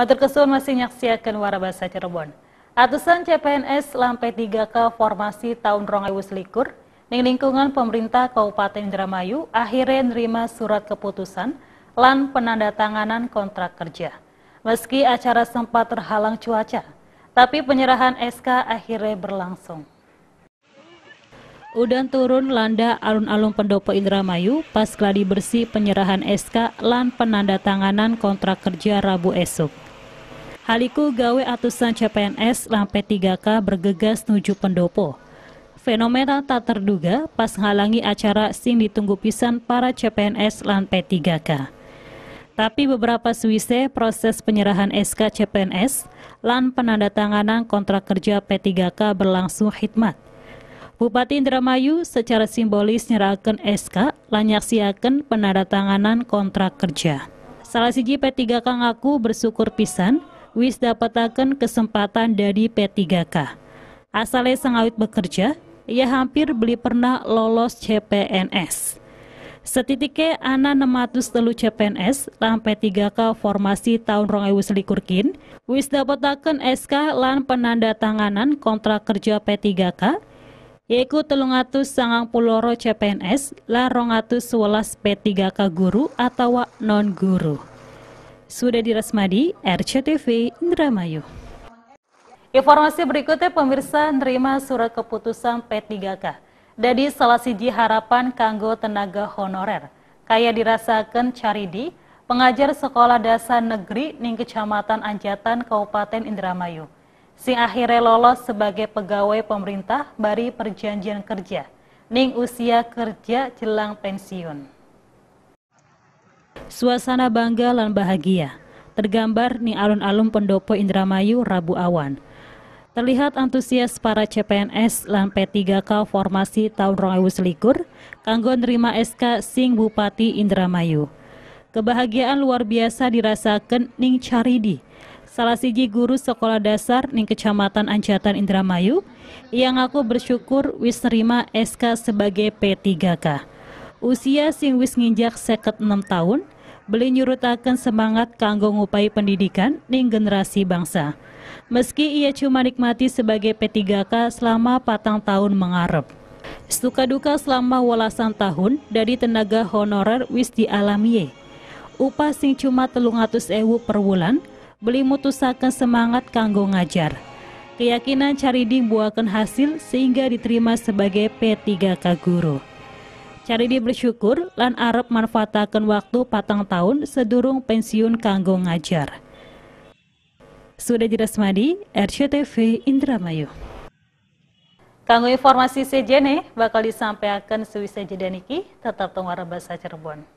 Matur kesun masih nyaksiakan warabasa Cirebon. Atusan CPNS lampai 3 ke formasi tahun Rongewus likur ning lingkungan pemerintah Kabupaten Indramayu akhirnya nerima surat keputusan lan penandatanganan kontrak kerja. Meski acara sempat terhalang cuaca, tapi penyerahan SK akhirnya berlangsung. Udan turun landa alun-alun pendopo Indramayu pas gladi bersih penyerahan SK lan penandatanganan kontrak kerja Rabu esok. Haliku gawe atusan CPNS lampet 3K bergegas menuju pendopo. Fenomena tak terduga pas menghalangi acara sing ditunggu pisan para CPNS lampet 3K. Tapi beberapa Swise proses penyerahan SK CPNS lan penandatanganan kontrak kerja P3K berlangsung hikmat. Bupati Indramayu secara simbolis nyerahkan SK lan nyaksiakan penandatanganan kontrak kerja. Salah siji P3K ngaku bersyukur pisan wis dapatakan kesempatan dari P3K. Asale sengawit bekerja, ia hampir beli pernah lolos CPNS. Setitiknya, anak 600 telu CPNS lan P3K formasi tahun rong ewu selikurkin, wis dapatakan SK lan penanda tanganan kontrak kerja P3K, yaitu telung atus sangang puloro CPNS lan rongatus atus P3K guru atau non guru. Sudah di Rasmadi, RCTV, Indramayu. Informasi berikutnya pemirsa nerima surat keputusan P3K. dari salah siji harapan kanggo tenaga honorer. Kaya dirasakan Caridi, pengajar sekolah dasar negeri ning Kecamatan Anjatan Kabupaten Indramayu. Sing akhirnya lolos sebagai pegawai pemerintah bari perjanjian kerja. Ning usia kerja jelang pensiun. Suasana bangga dan bahagia tergambar di alun-alun pendopo Indramayu Rabu Awan. Terlihat antusias para CPNS dan P3K formasi tahun Selikur kanggo nerima SK sing Bupati Indramayu. Kebahagiaan luar biasa dirasakan Ning Caridi, salah siji guru sekolah dasar Ning Kecamatan Anjatan Indramayu, yang aku bersyukur wis nerima SK sebagai P3K. Usia sing wis nginjak seket enam tahun, beli nyurutakan semangat kanggo ngupai pendidikan ning generasi bangsa. Meski ia cuma nikmati sebagai P3K selama patang tahun mengarep. Suka duka selama walasan tahun dari tenaga honorer wis dialami Upah sing cuma telung atus ewu per wulan, beli mutusakan semangat kanggo ngajar. Keyakinan cari buakan hasil sehingga diterima sebagai P3K guru. Cari di bersyukur lan arep manfaatkan waktu patang tahun sedurung pensiun kanggo ngajar. Sudah jelas madi, RCTV Indramayu. Kanggo informasi sejene bakal disampaikan suwi jeda niki, tetap arah bahasa Cirebon.